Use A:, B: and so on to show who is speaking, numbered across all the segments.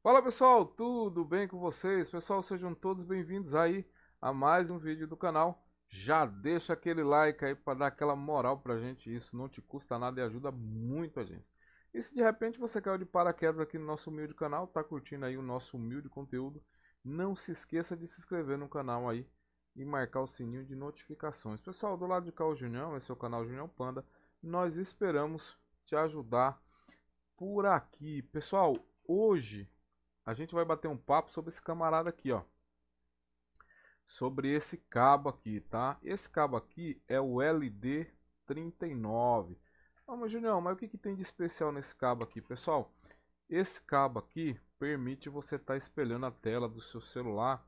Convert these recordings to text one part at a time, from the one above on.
A: Fala pessoal, tudo bem com vocês? Pessoal, sejam todos bem-vindos aí a mais um vídeo do canal. Já deixa aquele like aí para dar aquela moral pra gente, isso não te custa nada e ajuda muito a gente. E se de repente você caiu de paraquedas aqui no nosso humilde canal, tá curtindo aí o nosso humilde conteúdo, não se esqueça de se inscrever no canal aí e marcar o sininho de notificações. Pessoal, do lado de cá o Junião, esse é o canal Junião Panda, nós esperamos te ajudar por aqui. Pessoal, hoje a gente vai bater um papo sobre esse camarada aqui, ó. Sobre esse cabo aqui, tá? Esse cabo aqui é o LD39. Vamos, Julião, mas o que, que tem de especial nesse cabo aqui, pessoal? Esse cabo aqui permite você estar tá espelhando a tela do seu celular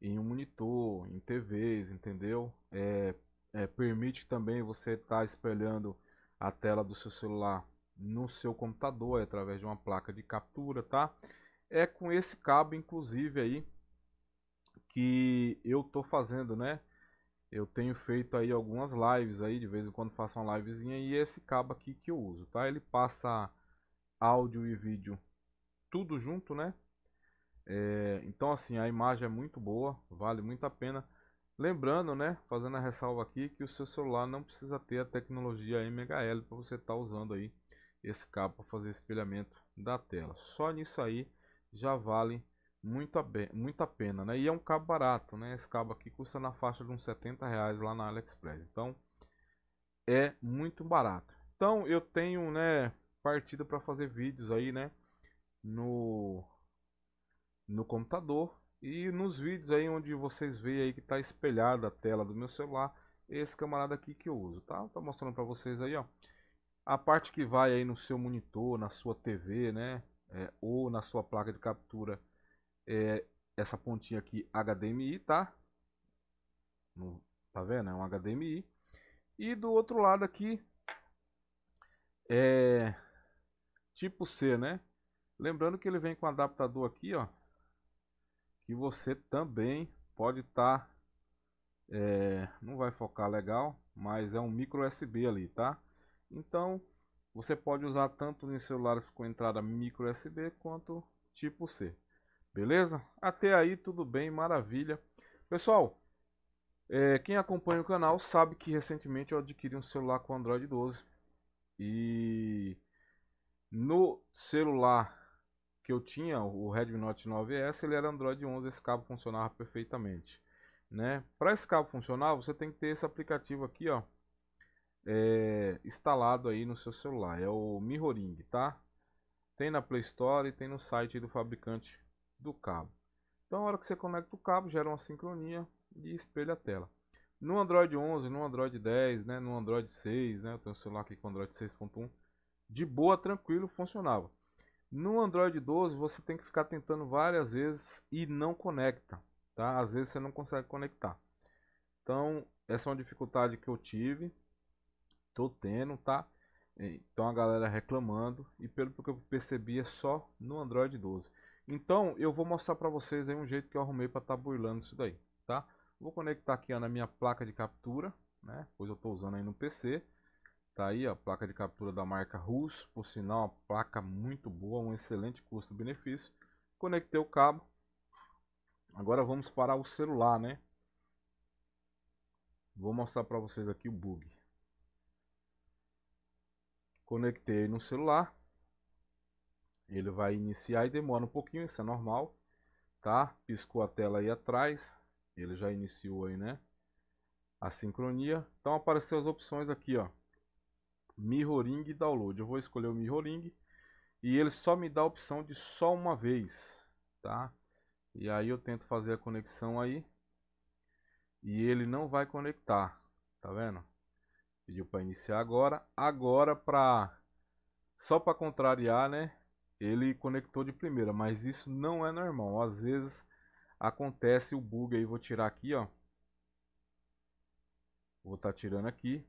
A: em um monitor, em TVs, entendeu? É, é, permite também você estar tá espelhando a tela do seu celular no seu computador através de uma placa de captura, tá? É com esse cabo, inclusive, aí, que eu tô fazendo, né? Eu tenho feito aí algumas lives aí, de vez em quando faço uma livezinha, e é esse cabo aqui que eu uso, tá? Ele passa áudio e vídeo tudo junto, né? É, então, assim, a imagem é muito boa, vale muito a pena. Lembrando, né, fazendo a ressalva aqui, que o seu celular não precisa ter a tecnologia MHL para você estar tá usando aí esse cabo para fazer espelhamento da tela. Só nisso aí já vale muito a, muito a pena, né? E é um cabo barato, né? Esse cabo aqui custa na faixa de uns 70 reais lá na AliExpress. Então, é muito barato. Então, eu tenho, né, partida para fazer vídeos aí, né? No, no computador. E nos vídeos aí onde vocês veem aí que tá espelhada a tela do meu celular. Esse camarada aqui que eu uso, tá? Tá mostrando para vocês aí, ó. A parte que vai aí no seu monitor, na sua TV, né? é, ou na sua placa de captura é essa pontinha aqui HDMI, tá? No, tá vendo? É um HDMI. E do outro lado aqui é tipo C, né? Lembrando que ele vem com um adaptador aqui, ó. Que você também pode estar... Tá, é, não vai focar legal, mas é um micro USB ali, tá? Então, você pode usar tanto em celulares com entrada micro USB quanto tipo C. Beleza? Até aí tudo bem, maravilha. Pessoal, é, quem acompanha o canal sabe que recentemente eu adquiri um celular com Android 12. E no celular que eu tinha, o Redmi Note 9S, ele era Android 11, esse cabo funcionava perfeitamente. Né? Para esse cabo funcionar, você tem que ter esse aplicativo aqui, ó, é, instalado aí no seu celular. É o Mirroring, tá? Tem na Play Store e tem no site do fabricante do cabo. Então, na hora que você conecta o cabo, gera uma sincronia e espelha a tela. No Android 11, no Android 10, né, no Android 6, né, eu tenho um celular aqui com Android 6.1, de boa, tranquilo, funcionava. No Android 12, você tem que ficar tentando várias vezes e não conecta, tá? Às vezes você não consegue conectar. Então, essa é uma dificuldade que eu tive, tô tendo, tá? É, então a galera reclamando e pelo que eu percebi é só no Android 12. Então eu vou mostrar para vocês aí um jeito que eu arrumei para estar tá burlando isso daí, tá? Vou conectar aqui ó, na minha placa de captura, né? Pois eu estou usando aí no PC. Tá aí a placa de captura da marca Rus, por sinal, uma placa muito boa, um excelente custo-benefício. Conectei o cabo. Agora vamos parar o celular, né? Vou mostrar para vocês aqui o bug. Conectei no celular. Ele vai iniciar e demora um pouquinho, isso é normal, tá? Piscou a tela aí atrás, ele já iniciou aí, né? A sincronia. Então apareceu as opções aqui, ó. Mirroring e download. Eu vou escolher o mirroring e ele só me dá a opção de só uma vez, tá? E aí eu tento fazer a conexão aí e ele não vai conectar, tá vendo? Pediu para iniciar agora. Agora para só para contrariar, né? Ele conectou de primeira, mas isso não é normal. Às vezes acontece o bug aí, vou tirar aqui, ó. Vou estar tá tirando aqui.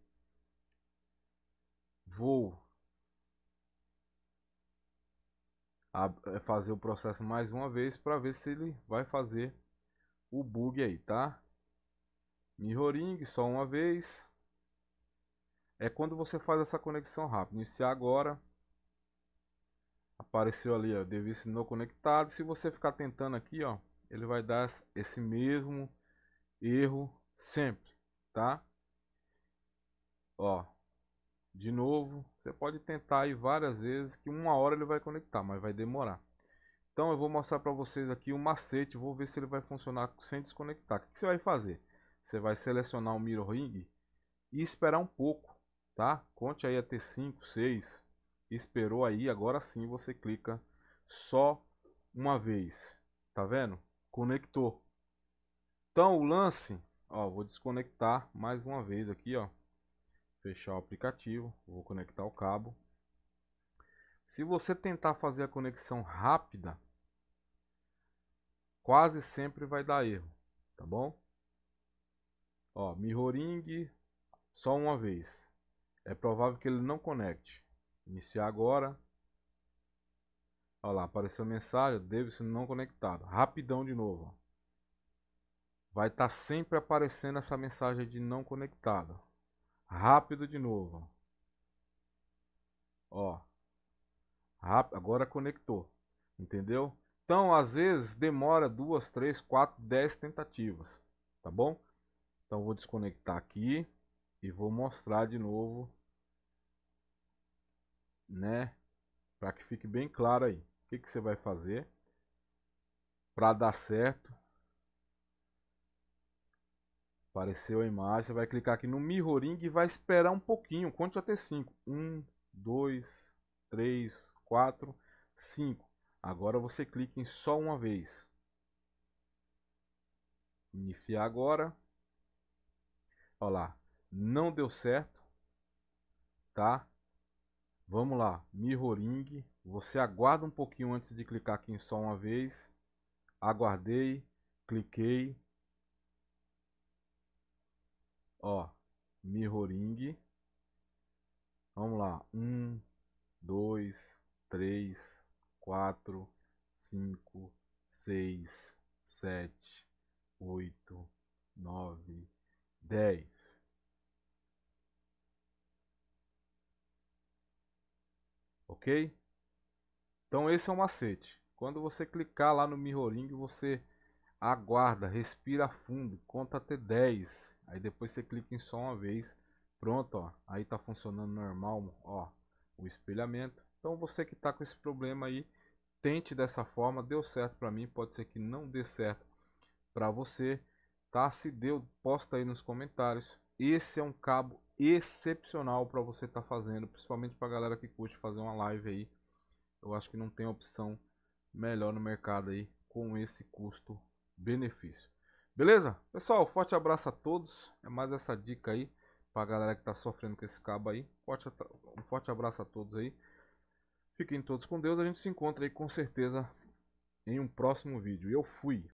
A: Vou eh, fazer o processo mais uma vez para ver se ele vai fazer o bug aí, tá? Mirroring só uma vez é quando você faz essa conexão rápida. Iniciar agora. Apareceu ali, ó, device não conectado. Se você ficar tentando aqui, ó, ele vai dar esse mesmo erro sempre, tá? Ó, de novo, você pode tentar aí várias vezes que uma hora ele vai conectar, mas vai demorar. Então eu vou mostrar para vocês aqui o um macete, vou ver se ele vai funcionar sem desconectar. O que, você vai fazer? Você vai selecionar o mirror ring e esperar um pouco tá? Conte aí até 5, 6, esperou aí, agora sim você clica só uma vez, tá vendo? Conectou. Então o lance, ó, vou desconectar mais uma vez aqui, ó. Fechar o aplicativo, vou conectar o cabo. Se você tentar fazer a conexão rápida, quase sempre vai dar erro, tá bom? Ó, mirroring só uma vez. É provável que ele não conecte. Iniciar agora. Olha lá, apareceu a mensagem, ser não conectado. Rapidão de novo. Vai estar tá sempre aparecendo essa mensagem de não conectado. Rápido de novo. Ó. Rápido, agora conectou. Entendeu? Então, às vezes, demora duas, três, quatro, dez tentativas. Tá bom? Então, vou desconectar aqui e vou mostrar de novo, né? Para que fique bem claro aí. O que, que você vai fazer para dar certo? Apareceu a imagem, você vai clicar aqui no mirroring e vai esperar um pouquinho. Conte até 5. 1, 2, 3, 4, 5. Agora você clica em só uma vez. Iniciar agora. Olha lá, não deu certo, tá? Vamos lá, mirroring. Você aguarda um pouquinho antes de clicar aqui em só uma vez. Aguardei, cliquei. Ó, mirroring. Vamos lá, um, dois, três, quatro, cinco, seis, sete, oito, nove, dez. Ok? Então esse é um macete. Quando você clicar lá no mirroring, você aguarda, respira fundo, conta até 10. Aí depois você clica em só uma vez. Pronto, ó. Aí tá funcionando normal, ó, o espelhamento. Então você que tá com esse problema aí, tente dessa forma. Deu certo para mim, pode ser que não dê certo para você, tá? Se deu, posta aí nos comentários. Esse é um cabo excepcional para você estar tá fazendo, principalmente para galera que curte fazer uma live aí. Eu acho que não tem opção melhor no mercado aí com esse custo-benefício. Beleza? Pessoal, forte abraço a todos. É mais essa dica aí a galera que está sofrendo com esse cabo aí. Forte, um forte abraço a todos aí. Fiquem todos com Deus. A gente se encontra aí com certeza em um próximo vídeo. Eu fui.